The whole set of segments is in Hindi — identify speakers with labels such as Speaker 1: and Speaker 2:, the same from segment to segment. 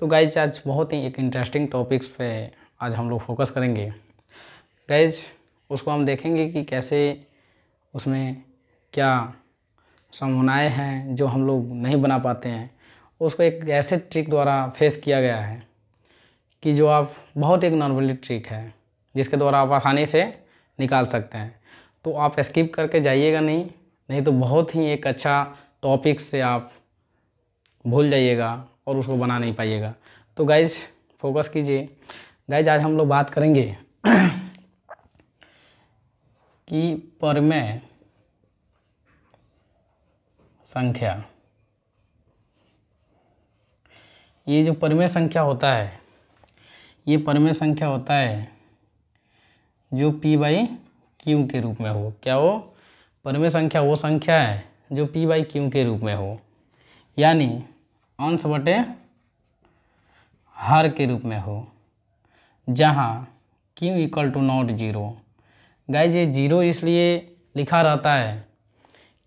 Speaker 1: तो गाइज आज बहुत ही एक इंटरेस्टिंग टॉपिक्स पे आज हम लोग फोकस करेंगे गाइज उसको हम देखेंगे कि कैसे उसमें क्या संभावनाएँ हैं जो हम लोग नहीं बना पाते हैं उसको एक ऐसे ट्रिक द्वारा फेस किया गया है कि जो आप बहुत एक नॉर्मली ट्रिक है जिसके द्वारा आप आसानी से निकाल सकते हैं तो आप स्किप करके जाइएगा नहीं नहीं तो बहुत ही एक अच्छा टॉपिक से आप भूल जाइएगा और उसको बना नहीं पाइएगा तो गाइज फोकस कीजिए गाइज आज हम लोग बात करेंगे कि परमेय संख्या ये जो परमेय संख्या होता है ये परमे संख्या होता है जो पी बाई क्यू के रूप में हो क्या हो परमे संख्या वो संख्या है जो पी बाई क्यू के रूप में हो यानी अंश बटे हर के रूप में हो जहाँ Q equal to not zero guys ये जीरो इसलिए लिखा रहता है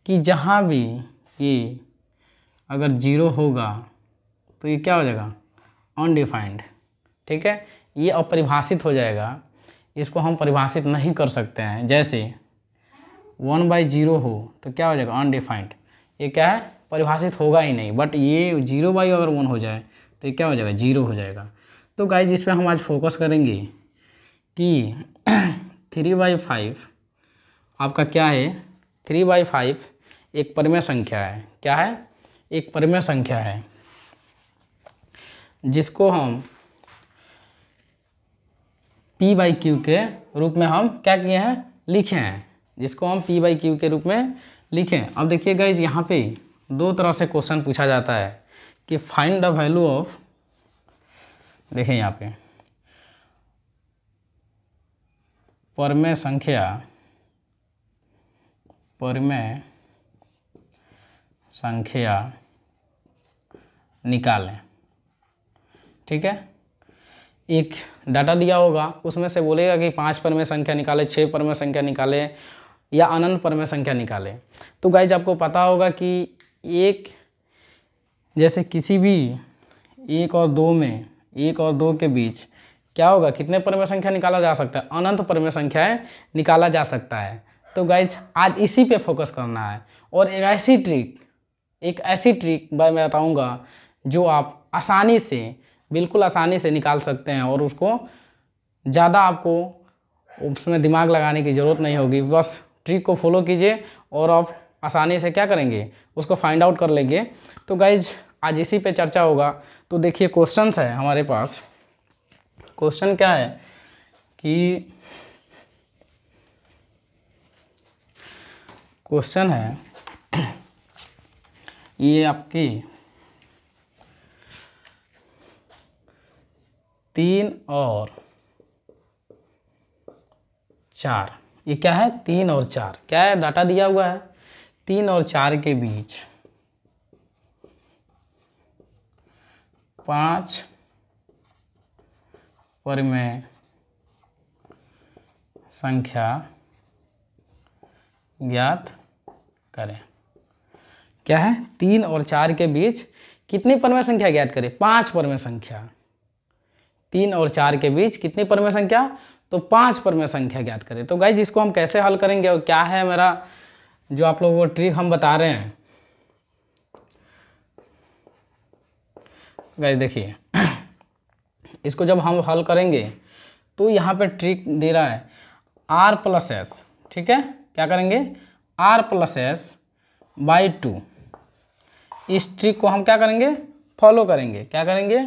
Speaker 1: कि जहाँ भी ये अगर जीरो होगा तो ये क्या हो जाएगा अनडिफाइंड ठीक है ये अपरिभाषित हो जाएगा इसको हम परिभाषित नहीं कर सकते हैं जैसे वन बाई जीरो हो तो क्या हो जाएगा अनडिफाइंड ये क्या है परिभाषित होगा ही नहीं बट ये जीरो बाई अगर वन हो जाए तो क्या हो जाएगा जीरो हो जाएगा तो गाइज इस पर हम आज फोकस करेंगे कि थ्री बाई फाइव आपका क्या है थ्री बाई फाइव एक परिमेय संख्या है क्या है एक परिमेय संख्या है जिसको हम पी बाई क्यू के रूप में हम क्या किए हैं लिखे हैं जिसको हम पी बाई क्यू के रूप में लिखें अब देखिए गाइज यहाँ पे दो तरह से क्वेश्चन पूछा जाता है कि फाइंड द वैल्यू ऑफ देखें यहाँ पे परमे संख्या परमे संख्या निकालें ठीक है एक डाटा दिया होगा उसमें से बोलेगा कि पाँच पर में संख्या निकाले छः पर में संख्या निकाले या अनंत पर में संख्या निकाले तो गाइज आपको पता होगा कि एक जैसे किसी भी एक और दो में एक और दो के बीच क्या होगा कितने परिमेय संख्या निकाला जा सकता है अनंत परिमेय संख्याएं निकाला जा सकता है तो गाइज आज इसी पे फोकस करना है और एक ऐसी ट्रिक एक ऐसी ट्रिक मैं बताऊंगा जो आप आसानी से बिल्कुल आसानी से निकाल सकते हैं और उसको ज़्यादा आपको उसमें दिमाग लगाने की ज़रूरत नहीं होगी बस ट्रिक को फॉलो कीजिए और आप आसानी से क्या करेंगे उसको फाइंड आउट कर लेंगे तो गाइज आज इसी पे चर्चा होगा तो देखिए क्वेश्चन है हमारे पास क्वेश्चन क्या है कि क्वेश्चन है ये आपकी तीन और चार ये क्या है तीन और चार क्या है डाटा दिया हुआ है तीन और चार के बीच पाँच पर में संख्या ज्ञात करें क्या है तीन और चार के बीच कितनी परमेय संख्या ज्ञात करें पांच परमेय संख्या तीन और चार के बीच कितनी परमेय संख्या तो पांच परमेय संख्या ज्ञात करें तो गाइज इसको हम कैसे हल करेंगे और क्या है मेरा जो आप लोग वो ट्रिक हम बता रहे हैं गाइस देखिए इसको जब हम हल करेंगे तो यहाँ पे ट्रिक दे रहा है आर प्लस एस ठीक है क्या करेंगे R plus S by two इस ट्रिक को हम क्या करेंगे फॉलो करेंगे क्या करेंगे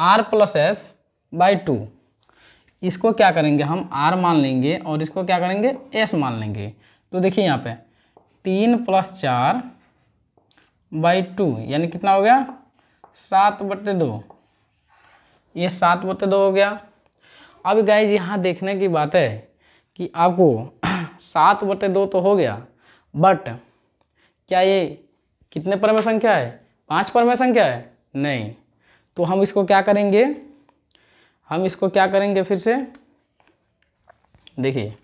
Speaker 1: R plus S by two इसको क्या करेंगे हम आर मान लेंगे और इसको क्या करेंगे एस मान लेंगे तो देखिए यहाँ पे तीन प्लस चार बाई टू यानी कितना हो गया सात बटे दो ये सात बटे दो हो गया अब जी यहाँ देखने की बात है कि आपको सात बटे दो तो हो गया बट क्या ये कितने पर में संख्या है पाँच पर में संख्या है नहीं तो हम इसको क्या करेंगे हम इसको क्या करेंगे फिर से देखिए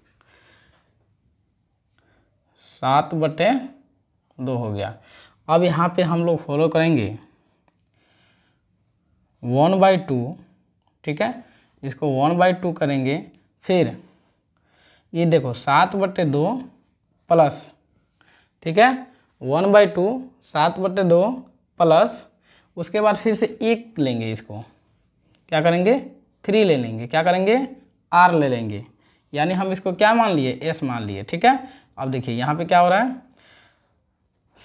Speaker 1: सात बटे दो हो गया अब यहाँ पे हम लोग फॉलो करेंगे वन बाई टू ठीक है इसको वन बाई टू करेंगे फिर ये देखो सात बटे दो प्लस ठीक है वन बाई टू सात बटे दो प्लस उसके बाद फिर से एक लेंगे इसको क्या करेंगे थ्री ले लेंगे क्या करेंगे आर ले लेंगे यानी हम इसको क्या मान लिए एस मान लिए ठीक है अब देखिए यहाँ पे क्या हो रहा है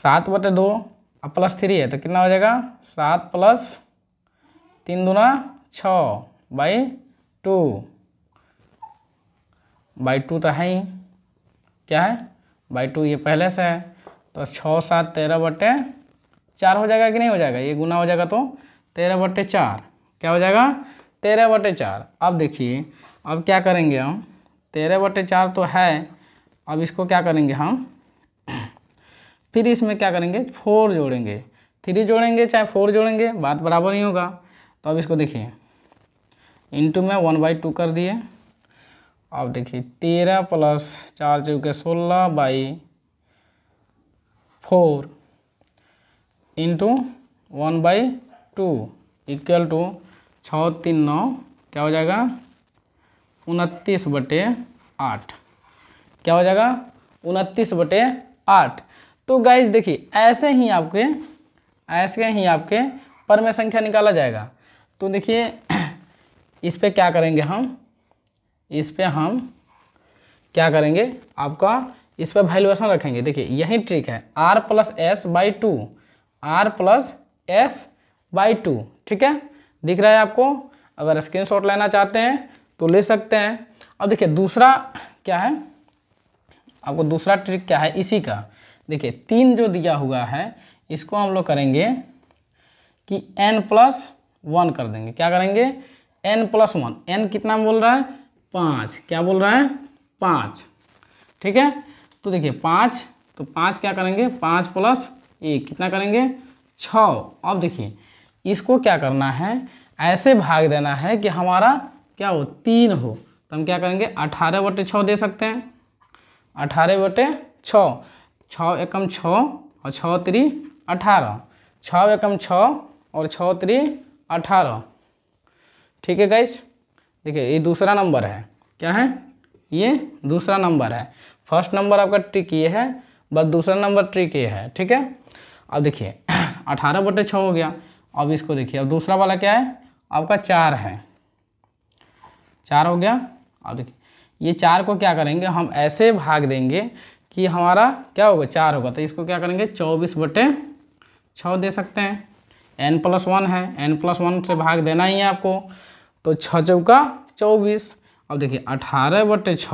Speaker 1: सात बटे दो अब प्लस थ्री है तो कितना हो जाएगा सात प्लस तीन दूना छ बाई टू बाई टू तो है ही क्या है बाई टू ये पहले से है तो छः सात तेरह बटे चार हो जाएगा कि नहीं हो जाएगा ये गुना हो जाएगा तो तेरह बटे चार क्या हो जाएगा तेरह बटे चार अब देखिए अब क्या करेंगे हम तेरह बटे चार तो है अब इसको क्या करेंगे हम फिर इसमें क्या करेंगे फोर जोड़ेंगे थ्री जोड़ेंगे चाहे फोर जोड़ेंगे बात बराबर ही होगा तो अब इसको देखिए इंटू में वन बाई टू कर दिए अब देखिए तेरह प्लस चार चौके सोलह by four into one by two equal to छः तीन नौ क्या हो जाएगा उनतीस बटे आठ क्या हो जाएगा उनतीस बटे आठ तो गाइज देखिए ऐसे ही आपके ऐसे ही आपके पर में संख्या निकाला जाएगा तो देखिए इस पर क्या करेंगे हम इस पर हम क्या करेंगे आपका इस पर वैल्यूएशन रखेंगे देखिए यही ट्रिक है R plus S by two R plus S by two ठीक है दिख रहा है आपको अगर स्क्रीनशॉट लेना चाहते हैं तो ले सकते हैं अब देखिए दूसरा क्या है आपको दूसरा ट्रिक क्या है इसी का देखिए तीन जो दिया हुआ है इसको हम लोग करेंगे कि एन प्लस वन कर देंगे क्या करेंगे एन प्लस वन एन कितना बोल रहा है पाँच क्या बोल रहा है पाँच ठीक है तो देखिए पाँच तो पाँच क्या करेंगे पाँच प्लस एक कितना करेंगे छ अब देखिए इसको क्या करना है ऐसे भाग देना है कि हमारा क्या हो तीन हो तो हम क्या करेंगे अठारह बटे छः दे सकते हैं अठारह बटे छः छः एकम छः और छः त्री अठारह छः एकम छः और छः त्री अठारह ठीक है गाइस देखिए ये दूसरा नंबर है क्या है ये दूसरा नंबर है फर्स्ट नंबर आपका ट्रिक ये है बस दूसरा नंबर ट्रिक ये है ठीक है अब देखिए अठारह बटे छः हो गया अब इसको देखिए अब दूसरा वाला क्या है आपका चार है चार हो गया अब देखिए ये चार को क्या करेंगे हम ऐसे भाग देंगे कि हमारा क्या होगा चार होगा तो इसको क्या करेंगे चौबीस बटे छः दे सकते हैं एन प्लस वन है एन प्लस वन से भाग देना ही है आपको तो छः चौका चौबीस अब देखिए अठारह बटे छ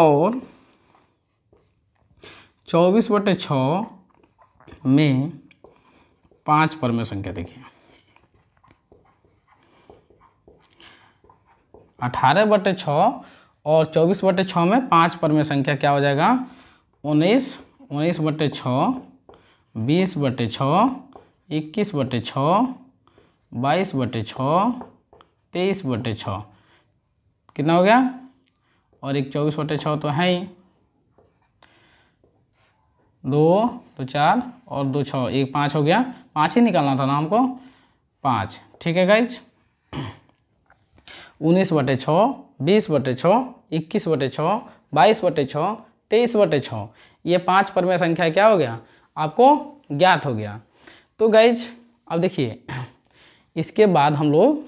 Speaker 1: और चौबीस बटे छ में पाँच परमे संख्या देखिए अठारह बटे छः और चौबीस बटे छः में पाँच पर में संख्या क्या हो जाएगा उन्नीस उन्नीस बटे छः बीस बटे छः इक्कीस बटे छः बाईस बटे छः तेईस बटे छः कितना हो गया और एक चौबीस बटे छः तो है ही दो दो चार और दो छः एक पाँच हो गया पाँच ही निकालना था ना हमको पाँच ठीक है गाइज उन्नीस बटे छः बीस बटे छः इक्कीस बटे छः बाईस बटे छः तेईस बटे छः ये पाँच परमेय संख्या क्या हो गया आपको ज्ञात हो गया तो गाइज अब देखिए इसके बाद हम लोग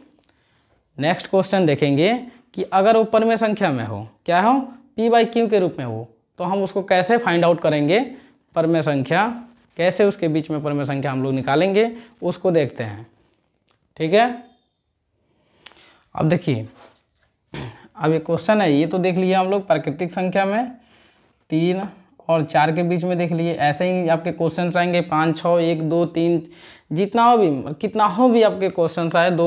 Speaker 1: नेक्स्ट क्वेश्चन देखेंगे कि अगर वो परमेय संख्या में हो क्या हो पी बाई क्यू के रूप में हो तो हम उसको कैसे फाइंड आउट करेंगे परमेय संख्या कैसे उसके बीच में परमेय संख्या हम लोग निकालेंगे उसको देखते हैं ठीक है अब देखिए अब ये क्वेश्चन है ये तो देख लिए हम लोग प्राकृतिक संख्या में तीन और चार के बीच में देख लिए ऐसे ही आपके क्वेश्चन आएंगे पाँच छः एक दो तीन जितना हो भी कितना हो भी आपके क्वेश्चन आए दो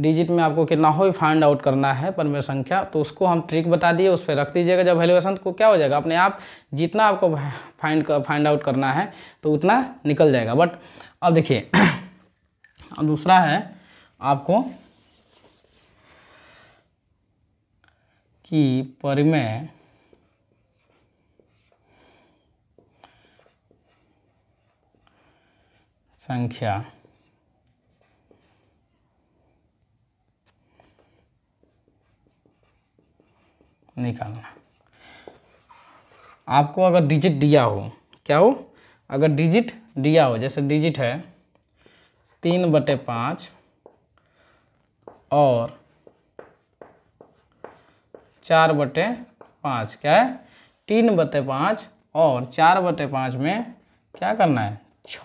Speaker 1: डिजिट में आपको कितना हो भी फाइंड आउट करना है परमेय संख्या तो उसको हम ट्रिक बता दिए उस पर रख दीजिएगा जब वैल्यूएशन को क्या हो जाएगा अपने आप जितना आपको फाइंड फाइंड आउट करना है तो उतना निकल जाएगा बट अब देखिए अब दूसरा है आपको कि परिमेय संख्या निकालना आपको अगर डिजिट दिया हो क्या हो अगर डिजिट दिया हो जैसे डिजिट है तीन बटे पाँच और चार बटे पाँच क्या है तीन बटे पाँच और चार बटे पाँच में क्या करना है छ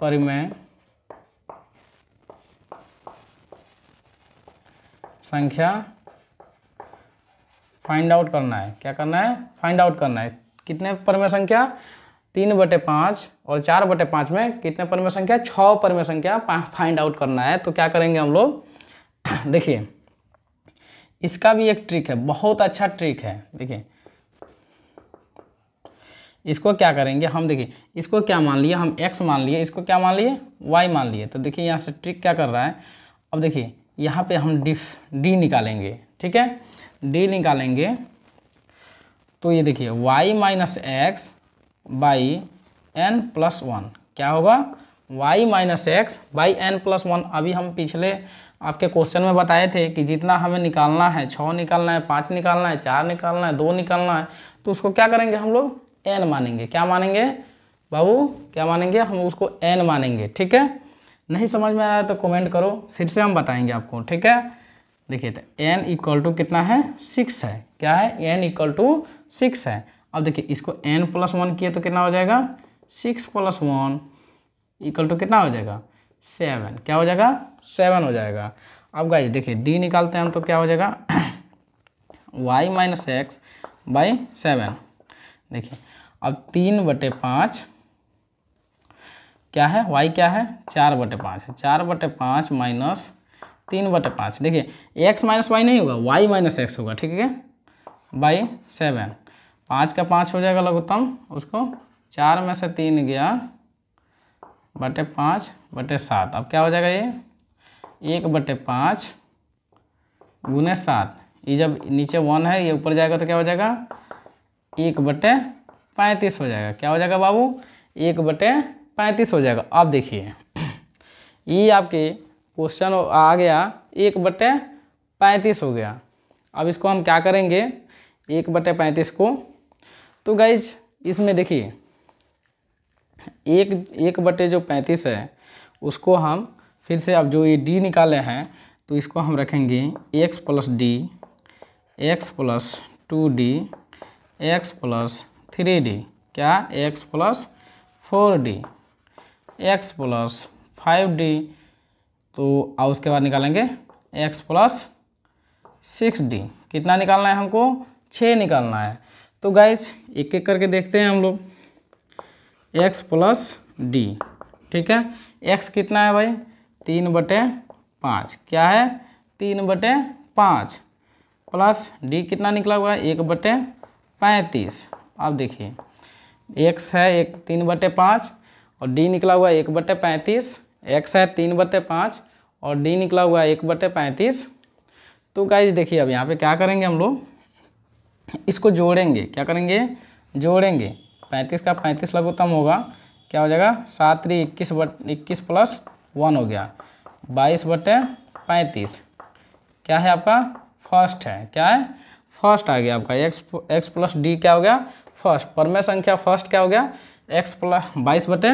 Speaker 1: परिमेय संख्या फाइंड आउट करना है क्या करना है फाइंड आउट करना है कितने परिमेय संख्या तीन बटे पाँच और चार बटे पाँच में कितने परिमेय संख्या छः परिमेय संख्या फाइंड आउट करना है तो क्या करेंगे हम लोग देखिए इसका भी एक ट्रिक है बहुत अच्छा ट्रिक है देखिए इसको क्या करेंगे हम देखिए इसको क्या मान लिए हम एक्स मान लिए इसको क्या मान लिए वाई मान लिए तो देखिए यहाँ से ट्रिक क्या कर रहा है अब देखिए यहाँ पे हम डिफ डी निकालेंगे ठीक है डी निकालेंगे तो ये देखिए Y minus x by N plus one क्या होगा Y minus x by N plus one अभी हम पिछले आपके क्वेश्चन में बताए थे कि जितना हमें निकालना है छः निकालना है पाँच निकालना है चार निकालना है दो निकालना है तो उसको क्या करेंगे हम लोग एन मानेंगे क्या मानेंगे बाबू क्या मानेंगे हम उसको एन मानेंगे ठीक है नहीं समझ में आया तो कमेंट करो फिर से हम बताएंगे आपको ठीक है देखिए तो एन इक्वल टू कितना है सिक्स है क्या है एन इक्वल टू सिक्स है अब देखिए इसको एन प्लस वन किए तो कितना हो जाएगा six plus one equal to कितना हो जाएगा सेवन क्या हो जाएगा सेवन हो जाएगा अब गाइज देखिए डी निकालते हैं हम तो क्या हो जाएगा y minus x by seven देखिए अब तीन बटे पाँच क्या है वाई क्या है चार बटे पाँच है चार बटे पाँच माइनस तीन बटे पाँच देखिए एक्स माइनस वाई नहीं होगा वाई माइनस एक्स होगा ठीक है बाई सेवन पाँच का पाँच हो जाएगा लघुत्तम उसको चार में से तीन गया बटे पाँच बटे सात अब क्या हो जाएगा ये एक बटे पाँच गुने सात ये जब नीचे वन है ये ऊपर जाएगा तो क्या हो जाएगा एक बटे पैंतीस हो जाएगा क्या हो जाएगा बाबू एक बटे पैंतीस हो जाएगा अब देखिए ये आपके क्वेश्चन आ गया एक बटे पैंतीस हो गया अब इसको हम क्या करेंगे एक बटे पैंतीस को तो गाइज इसमें देखिए एक एक बटे जो पैंतीस है उसको हम फिर से अब जो ये डी निकाले हैं तो इसको हम रखेंगे x plus d x plus two d x plus three d क्या x plus four d x plus five d तो और उसके बाद निकालेंगे एक्स प्लस सिक्स डी कितना निकालना है हमको छः निकालना है तो गाइस एक एक करके देखते हैं हम लोग एक्स प्लस डी ठीक है एक्स कितना है भाई तीन बटे पाँच क्या है तीन बटे पाँच प्लस डी कितना निकला हुआ है एक बटे पैंतीस अब देखिए एक्स है एक तीन बटे पाँच और डी निकला हुआ है एक बटे पैंतीस एक्स है तीन बटे पाँच और डी निकला हुआ है एक बटे पैंतीस तो गाइज देखिए अब यहाँ पे क्या करेंगे हम लोग इसको जोड़ेंगे क्या करेंगे जोड़ेंगे पैंतीस का पैंतीस लघुत्तम होगा क्या हो जाएगा सात त्री इक्कीस बट इक्कीस प्लस वन हो गया बाईस बटे पैंतीस क्या है आपका फर्स्ट है क्या है फर्स्ट आ गया आपका एक्स एक्स प्लस डी क्या हो गया फर्स्ट परमय संख्या फर्स्ट क्या हो गया एक्स प्लस बाईस बटे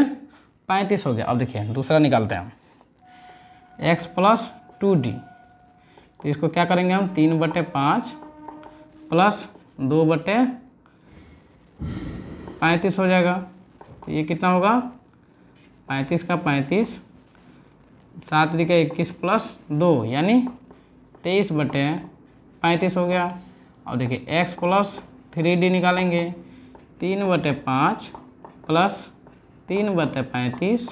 Speaker 1: पैंतीस हो गया अब देखिए दूसरा निकालते हैं हम एक्स प्लस टू डी तो इसको क्या करेंगे हम तीन बटे पाँच प्लस दो बटे पैंतीस हो जाएगा तो ये कितना होगा पैंतीस का पैंतीस सात दिखा इक्कीस प्लस दो यानी तेईस बटे पैंतीस हो गया और देखिए एक्स प्लस थ्री डी निकालेंगे तीन बटे पाँच प्लस तीन बटे पैंतीस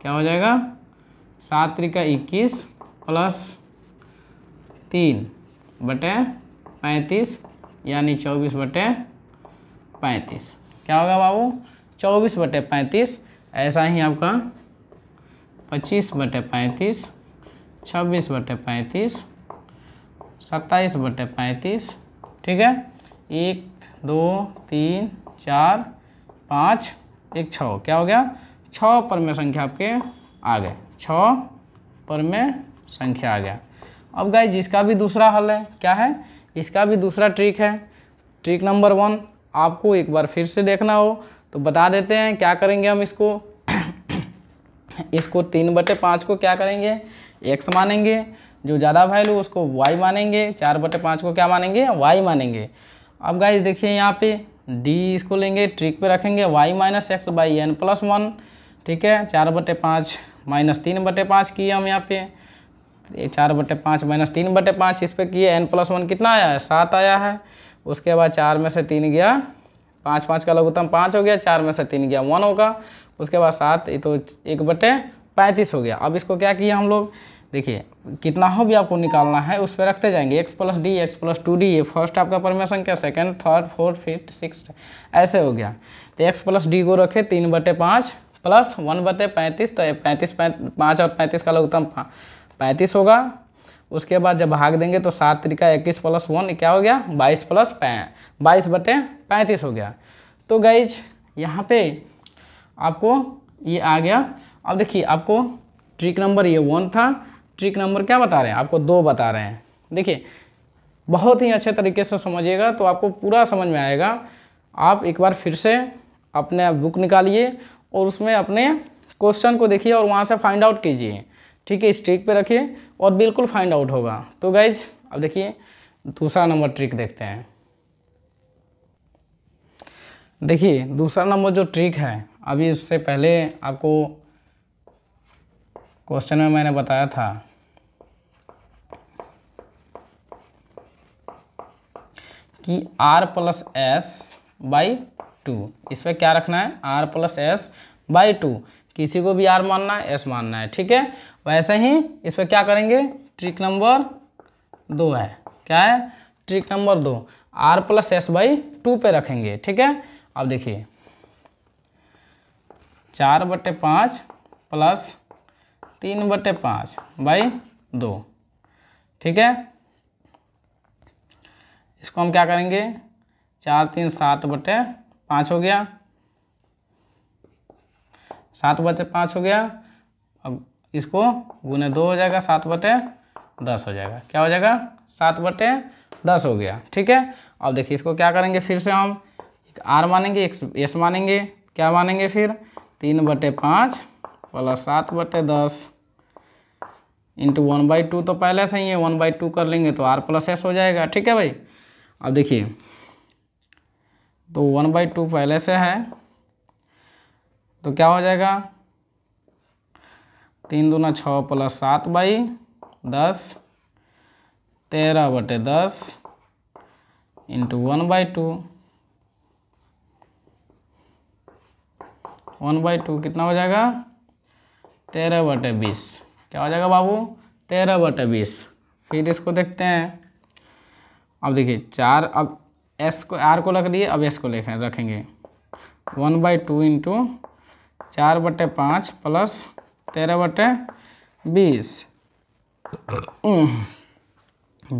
Speaker 1: क्या हो जाएगा सात त्रिका इक्कीस प्लस तीन बटे पैंतीस यानी चौबीस बटे पैंतीस क्या होगा बाबू चौबीस बटे पैंतीस ऐसा ही आपका पच्चीस बटे पैंतीस छब्बीस बटे पैंतीस सत्ताईस बटे पैंतीस ठीक है एक दो तीन चार पाँच एक छः क्या हो गया छः पर में संख्या आपके आ गए छः पर में संख्या आ गया अब गाय जिसका भी दूसरा हल है क्या है इसका भी दूसरा ट्रिक है ट्रिक नंबर वन आपको एक बार फिर से देखना हो तो बता देते हैं क्या करेंगे हम इसको इसको तीन बटे पाँच को क्या करेंगे एक्स मानेंगे जो ज़्यादा वैल्यू उसको वाई मानेंगे चार बटे पाँच को क्या मानेंगे वाई मानेंगे अब गाइज देखिए यहाँ पे डी इसको लेंगे ट्रिक पे रखेंगे y minus x by N plus one ठीक है चार बटे पाँच माइनस तीन बटे पाँच किए हम यहाँ पे चार बटे पाँच माइनस तीन बटे पाँच इस पर किए एन प्लस वन कितना आया है सात आया है उसके बाद चार में से तीन गया पाँच पाँच का लघुत्तम पाँच हो गया चार में से तीन गया वन होगा उसके बाद सात तो एक बटे पैंतीस हो गया अब इसको क्या किया हम लोग देखिए कितना हो भी आपको निकालना है उस पर रखते जाएंगे x plus d x plus two d ये फर्स्ट आपका परमेशन क्या second third fourth fifth six ऐसे हो गया तो एक्स प्लस डी को रखे तीन बटे पाँच प्लस वन बटे पैंतीस तो पैंतीस पैंतीस पाँच और पैंतीस का लघुत्तम पैंतीस होगा उसके बाद जब भाग देंगे तो सात तरीका इक्कीस प्लस वन क्या हो गया बाईस प्लस पै बाईस बटे पैंतीस हो गया तो गाइज यहाँ पे आपको ये आ गया अब देखिए आपको ट्रिक नंबर ये वन था ट्रिक नंबर क्या बता रहे हैं आपको दो बता रहे हैं देखिए बहुत ही अच्छे तरीके से समझिएगा तो आपको पूरा समझ में आएगा आप एक बार फिर से अपने बुक निकालिए और उसमें अपने क्वेश्चन को देखिए और वहाँ से फाइंड आउट कीजिए ठीक है स्ट्रिक पे रखिए और बिल्कुल फाइंड आउट होगा तो गाइज अब देखिए दूसरा नंबर ट्रिक देखते हैं देखिए दूसरा नंबर जो ट्रिक है अभी उससे पहले आपको क्वेश्चन में मैंने बताया था कि r plus S by two इस पर क्या रखना है r plus S by two किसी को भी आर मानना है एस मानना है ठीक है वैसे ही इस पर क्या करेंगे ट्रिक नंबर दो है क्या है ट्रिक नंबर दो r plus S by two पर रखेंगे ठीक है अब देखिए चार बटे पाँच प्लस तीन बटे पाँच बाई दो ठीक है इसको हम क्या करेंगे चार तीन सात बटे पाँच हो गया सात बटे पाँच हो गया अब इसको गुने दो हो जाएगा सात बटे दस हो जाएगा क्या हो जाएगा सात बटे दस हो गया ठीक है अब देखिए इसको क्या करेंगे फिर से हम आर मानेंगे एस मानेंगे क्या मानेंगे फिर तीन बटे पाँच प्लस सात बटे दस इंटू वन बाई टू तो पहले से ही है वन बाई टू कर लेंगे तो आर प्लस एस हो जाएगा ठीक है भाई अब देखिए तो वन बाई टू पहले से है तो क्या हो जाएगा तीन दूना छः प्लस सात बाई दस तेरह बटे दस into one by two one by two कितना हो जाएगा तेरह बटे बीस क्या हो जाएगा बाबू तेरह बटे बीस फिर इसको देखते हैं अब देखिए चार अब एस को आर को रख दिए अब एस को लिखें रखेंगे वन बाई टू इंटू चार बटे पाँच प्लस तेरह बटे बीस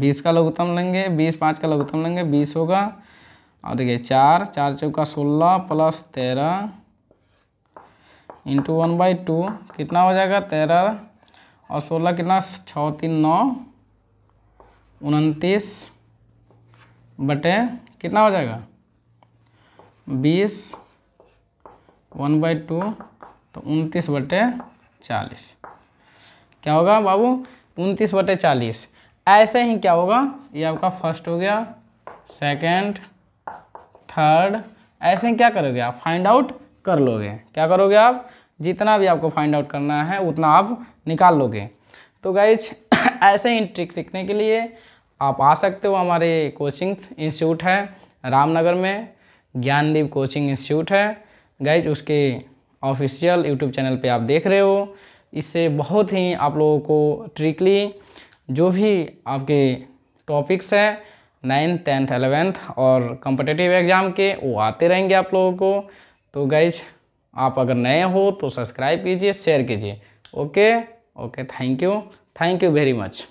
Speaker 1: बीस का लघुत्तम लेंगे बीस पाँच का लघुत्तम लेंगे बीस होगा और देखिए चार चार चौका सोलह प्लस तेरह इंटू वन बाई टू कितना हो जाएगा तेरह और सोलह कितना छः तीन नौ उनतीस बटे कितना हो जाएगा बीस वन बाई टू तो उनतीस बटे चालीस क्या होगा बाबू उनतीस बटे चालीस ऐसे ही क्या होगा ये आपका फर्स्ट हो गया सेकंड, थर्ड ऐसे ही क्या करोगे आप फाइंड आउट कर लोगे क्या करोगे आप जितना भी आपको फाइंड आउट करना है उतना आप निकाल लोगे तो गाइज ऐसे ही ट्रिक सीखने के लिए आप आ सकते हो हमारे कोचिंग इंस्टीट्यूट है रामनगर में ज्ञानदीप कोचिंग इंस्टीट्यूट है गैज उसके ऑफिशियल यूट्यूब चैनल पे आप देख रहे हो इससे बहुत ही आप लोगों को ट्रिकली जो भी आपके टॉपिक्स हैं नाइन्थ टेंथ एलेवेंथ और कम्पटेटिव एग्ज़ाम के वो आते रहेंगे आप लोगों को तो गैज आप अगर नए हो तो सब्सक्राइब कीजिए शेयर कीजिए okay okay thank you thank you very much